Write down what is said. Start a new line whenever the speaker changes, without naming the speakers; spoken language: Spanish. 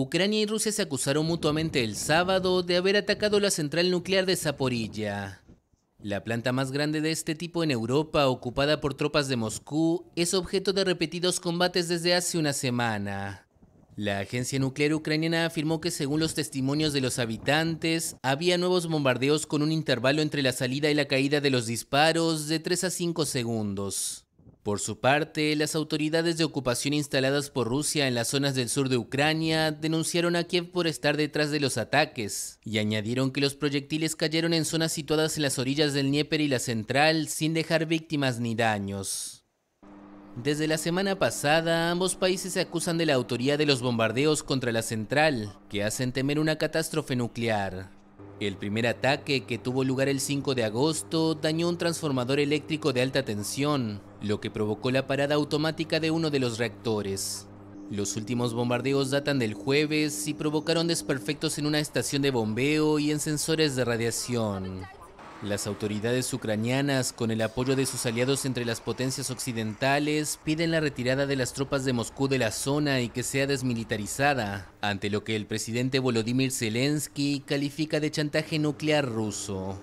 Ucrania y Rusia se acusaron mutuamente el sábado de haber atacado la central nuclear de Zaporilla. La planta más grande de este tipo en Europa, ocupada por tropas de Moscú, es objeto de repetidos combates desde hace una semana. La agencia nuclear ucraniana afirmó que según los testimonios de los habitantes, había nuevos bombardeos con un intervalo entre la salida y la caída de los disparos de 3 a 5 segundos. Por su parte, las autoridades de ocupación instaladas por Rusia en las zonas del sur de Ucrania denunciaron a Kiev por estar detrás de los ataques y añadieron que los proyectiles cayeron en zonas situadas en las orillas del Dnieper y la central sin dejar víctimas ni daños. Desde la semana pasada, ambos países se acusan de la autoría de los bombardeos contra la central, que hacen temer una catástrofe nuclear. El primer ataque, que tuvo lugar el 5 de agosto, dañó un transformador eléctrico de alta tensión, lo que provocó la parada automática de uno de los reactores. Los últimos bombardeos datan del jueves y provocaron desperfectos en una estación de bombeo y en sensores de radiación. Las autoridades ucranianas, con el apoyo de sus aliados entre las potencias occidentales, piden la retirada de las tropas de Moscú de la zona y que sea desmilitarizada, ante lo que el presidente Volodymyr Zelensky califica de chantaje nuclear ruso.